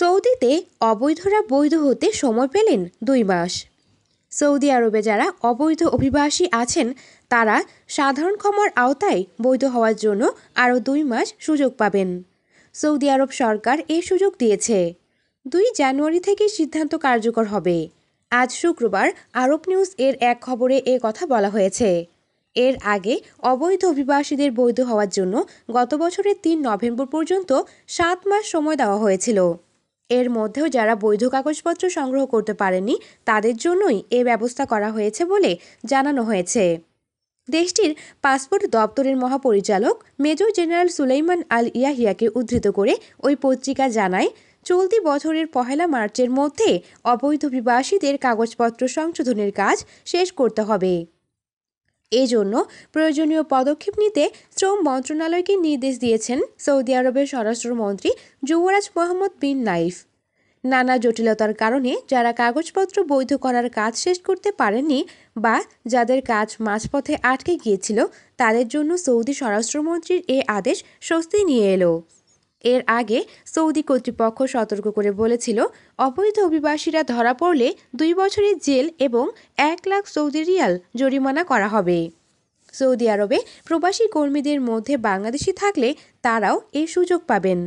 সৌদিতে অবৈধরা বৈধ হতে সময় পেলেন দুই মাস সৌদি আরবে যারা অবৈধ অভিবাসী আছেন তারা সাধারণ ক্ষমার আওতায় বৈধ হওয়ার জন্য আরও দুই মাস সুযোগ পাবেন সৌদি আরব সরকার এ সুযোগ দিয়েছে দুই জানুয়ারি থেকে সিদ্ধান্ত কার্যকর হবে আজ শুক্রবার আরব নিউজ এর এক খবরে এ কথা বলা হয়েছে এর আগে অবৈধ অভিবাসীদের বৈধ হওয়ার জন্য গত বছরের তিন নভেম্বর পর্যন্ত সাত মাস সময় দেওয়া হয়েছিল এর মধ্যেও যারা বৈধ কাগজপত্র সংগ্রহ করতে পারেনি তাদের জন্যই এ ব্যবস্থা করা হয়েছে বলে জানানো হয়েছে দেশটির পাসপোর্ট দপ্তরের মহাপরিচালক মেজর জেনারেল সুলাইমান আল ইয়াহিয়াকে উদ্ধৃত করে ওই পত্রিকা জানায় চলতি বছরের পহেলা মার্চের মধ্যে অবৈধ অভিবাসীদের কাগজপত্র সংশোধনের কাজ শেষ করতে হবে এজন্য প্রয়োজনীয় পদক্ষেপ নিতে শ্রম মন্ত্রণালয়কে নির্দেশ দিয়েছেন সৌদি আরবের স্বরাষ্ট্রমন্ত্রী যুবরাজ মোহাম্মদ বিন নাইফ নানা জটিলতার কারণে যারা কাগজপত্র বৈধ করার কাজ শেষ করতে পারেননি বা যাদের কাজ মাঝপথে আটকে গিয়েছিল তাদের জন্য সৌদি স্বরাষ্ট্রমন্ত্রীর এ আদেশ স্বস্তি নিয়ে এলো এর আগে সৌদি কর্তৃপক্ষ সতর্ক করে বলেছিল অবৈধ অভিবাসীরা ধরা পড়লে দুই বছরের জেল এবং এক লাখ সৌদি রিয়াল জরিমানা করা হবে সৌদি আরবে প্রবাসী কর্মীদের মধ্যে বাংলাদেশি থাকলে তারাও এই সুযোগ পাবেন